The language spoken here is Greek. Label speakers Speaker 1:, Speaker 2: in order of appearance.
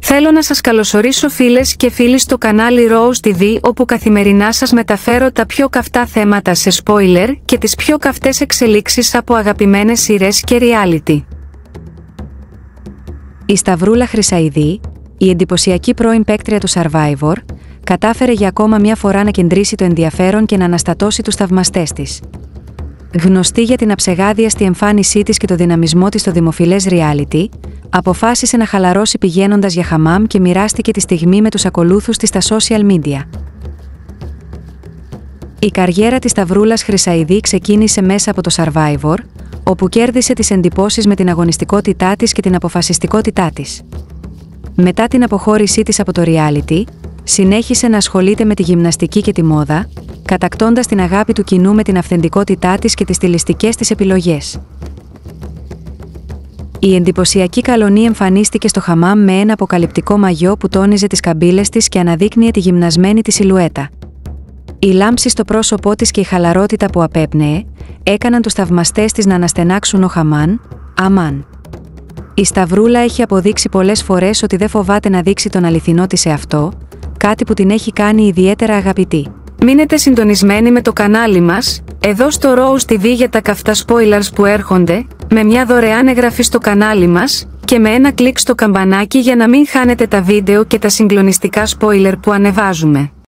Speaker 1: Θέλω να σας καλωσορίσω φίλες και φίλοι στο κανάλι Rose TV όπου καθημερινά σας μεταφέρω τα πιο καυτά θέματα σε spoiler και τις πιο καυτές εξελίξεις από αγαπημένες σειρές και reality. Η Σταυρούλα Χρυσαϊδή, η εντυπωσιακή πρώην παίκτρια του Survivor, κατάφερε για ακόμα μια φορά να κεντρήσει το ενδιαφέρον και να αναστατώσει τους θαυμαστές της γνωστή για την αψεγάδιαστη εμφάνισή της και το δυναμισμό της στο δημοφιλές reality, αποφάσισε να χαλαρώσει πηγαίνοντας για χαμάμ και μοιράστηκε τη στιγμή με τους ακολούθους της στα social media. Η καριέρα της Σταυρούλας Χρυσαϊδή ξεκίνησε μέσα από το Survivor, όπου κέρδισε τις εντυπώσεις με την αγωνιστικότητά της και την αποφασιστικότητά της. Μετά την αποχώρησή της από το reality, συνέχισε να ασχολείται με τη γυμναστική και τη μόδα, κατακτώντας την αγάπη του κοινού με την αυθεντικότητά της και τις στιλιστικές της επιλογές. Η εντυπωσιακή καλονή εμφανίστηκε στο χαμάμ με ένα αποκαλυπτικό μαγιό που τόνιζε τις καμπύλες της και αναδείκνυε τη γυμνασμένη τη σιλουέτα. Η λάμψη στο πρόσωπό της και η χαλαρότητα που απέπνεε, έκαναν τους θαυμαστές της να αναστενάξουν ο Χαμάν, Αμάν. Η Σταυρούλα έχει αποδείξει πολλές φορές ότι δεν φοβάται να δείξει τον αληθινό της εαυτό, κάτι που την έχει κάνει ιδιαίτερα αγαπητή. Μείνετε συντονισμένοι με το κανάλι μας, εδώ στο Rose TV για τα καυτά spoilers που έρχονται, με μια δωρεάν εγγραφή στο κανάλι μας και με ένα κλικ στο καμπανάκι για να μην χάνετε τα βίντεο και τα συγκλονιστικά spoiler που ανεβάζουμε.